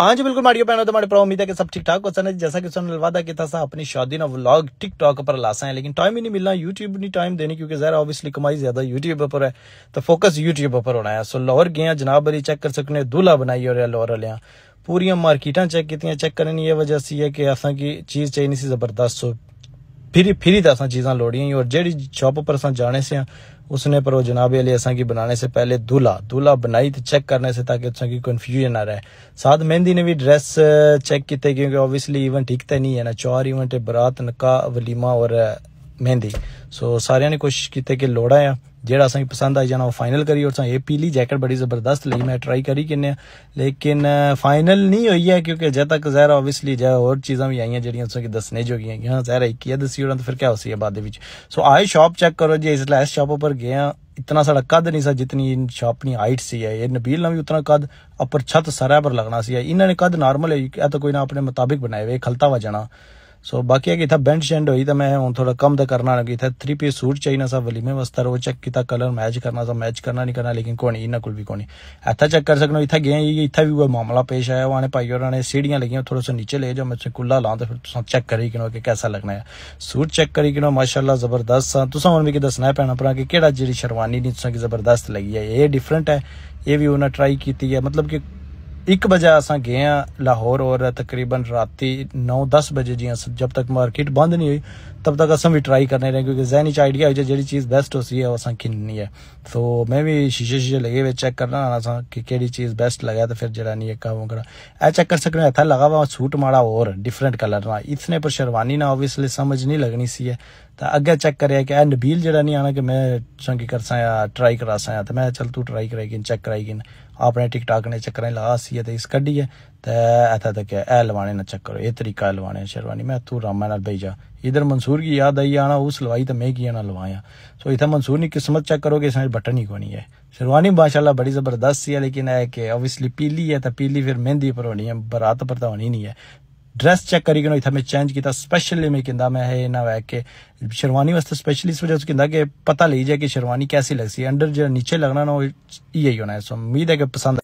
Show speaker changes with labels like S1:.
S1: हाँ जी बिल्कुल मारियो बहनों माड़ी प्रो उम्मीद है कि सब ठीक ठाक क्वेश्चन है जैसा कि उसने वादा किया था अपनी शादी ना व्लॉग टिकटॉक पर लासा है लेकिन टाइम ही नहीं मिलना यूट्यूब नहीं टाइम देने क्योंकि जरा ऑब्वियसली कमाई ज्यादा यूट्यूब पर है तो फोकस यूट्यूब पर होना है सो लाहौर गए जनाब अली चेक कर सकने दूल्हा बनाई और लाहौर वाले पूरी मार्किटा चेक कितिया चेक करने की वजह से है कि असा की चीज चाहिए सी जबरदस्त फिरी फिरी त तो असां चीज़ां लोड़ियूं हुयूं और जहिड़ी शॉप पर अस जाने से उसने पर वो जनाब अली असा की बनाने से पहले दूल्हा दूल्हा बनाई तो चेक करने से ताकि असा की कन्फ्यूजन ना रहे साथ मेहंदी ने भी ड्रेस चेक किए क्योंकि ऑब्वियसली इवेंट एक तो नहीं है ना चार इवेंट है बरात निका वलीमा और मेहंदी सो सारे ने कोशिश की कि लोड़ा है जो असें पसंद आई जाना ओह् फाइनल करी और ये पीली जैकेट बड़ी जबरदस्त ली मैं ट्राई करी कि लेकिन फाइनल नहीं हुई है क्योंकि अजय तक जहरा ओबियसली जो और चीज़ा भी आई हैं जो दसने दस्सने हैं कि हां जहरा ही है दसी ओड़ां तो फिर क्या हो सी बाद सो आए शॉप चैक करो जी इसलै इस शॉप पर गए इतना साढ़ा कद नहीं सा जितनी इन शॉप अपनी हाइट सी है ये नबील ना भी उतना कद अपर छत सरह पर लगना सी है इन्होंने कद नॉर्मल है तो कोई ना अपने मुताबिक बनाए हुए खलता हुआ जाना सो बाकी इतना बेंड शेंड होई तो मैं हूँ थोड़ा कम तो करना लगी इतना थ्री पीस सूट चाहिए सब वाली में वस्तर वो चेक किता कलर मैच करना सब मैच करना नहीं करना लेकिन कौन इन्हें कुल भी कौन इतना चेक कर सकना इतना गए इतना भी वो मामला पेश आया वहाँ भाई और ने सीढ़ियाँ लगी थोड़ा सा नीचे ले जाओ मैं कुल्ला ला तो फिर चेक करी कि कैसा लगना है सूट चेक करी कि माशाला जबरदस्त सा तुम हम भी दसना है भैया भ्रा कि जी शेरवानी नहीं तुम्हें जबरदस्त लगी है ये डिफरेंट है ये भी उन्हें ट्राई की है मतलब कि हिकु बजे अस गए लाहौर और तकरीबन राति नौ दस बजे जी जब तक मार्केट बंद नहीं हुई तब तक असा भी ट्राई करने रहे क्योंकि जहन च आइडिया हो जाए जी चीज़ बेस्ट हो है असा किन्नी है तो मैं भी शीशे शीशे लगे हुए चेक करना असा कि केड़ी चीज़ बेस्ट लगे तो फिर जरा नहीं एक करा ए चेक कर सकने हथा लगा हुआ सूट माड़ा और डिफरेंट कलर ना इतने पर शेरवानी ना ओबियसली समझ नहीं लगनी सी है ਤਾਂ ਅੱਗੇ ਚੈੱਕ ਕਰਿਆ ਕਿ ਇਹ ਨਬੀਲ ਜਿਹੜਾ ਨਹੀਂ ਆਣਾ ਕਿ ਮੈਂ ਚੰਗੀ ਕਰਸਾਂ ਜਾਂ ਟਰਾਈ ਕਰਾਸਾਂ ਤੇ ਮੈਂ ਚਲ ਤੂੰ ਟਰਾਈ ਕਰਾਈ ਕਿ ਚੈੱਕ ਕਰਾਈ ਕਿ ਆਪਣੇ ਟਿਕਟਾਕ ਨੇ ਚੱਕਰਾਂ ਲਾ ਸੀ ਤੇ ਇਸ ਕੱਢੀ ਹੈ ਤੇ ਅਥਾ ਤੱਕ ਇਹ ਲਵਾਣੇ ਨਾ ਚੱਕਰ ਇਹ ਤਰੀਕਾ ਲਵਾਣੇ ਸ਼ਰਵਾਨੀ ਮੈਂ ਤੂੰ ਰਾਮਾ ਨਾਲ ਭੇਜਾ इधर मंसूर की याद आई आना उस लवाई तो मैं की आना लवाया सो इतना मंसूर की किस्मत चेक करोगे इसमें बटन ही कोनी है शेरवानी माशाला बड़ी ज़बरदस्त सी है लेकिन है कि ओबियसली पीली है तो पीली फिर मेहंदी पर होनी है बरात पर तो होनी नहीं है ಡ್ರೆಸ್ ಚೆಕ್ ಕರಿಗಿನೋ ಇದು ಹमें चेंज ਕੀਤਾ ಸ್ಪೆಷಲಿ ಮೇಕಿಂದ ಮೇ ಹೇ ನಾ ವ್ಯಾಕೆ ಶರ್ವಾನಿ ವಸ್ತು ಸ್ಪೆಷಲಿ इस वजह से किंदा के पता लीजिए कि शेरवानी कैसी लगती है अंडर जो नीचे लगना ना यही होना है सो उम्मीद है कि पसंद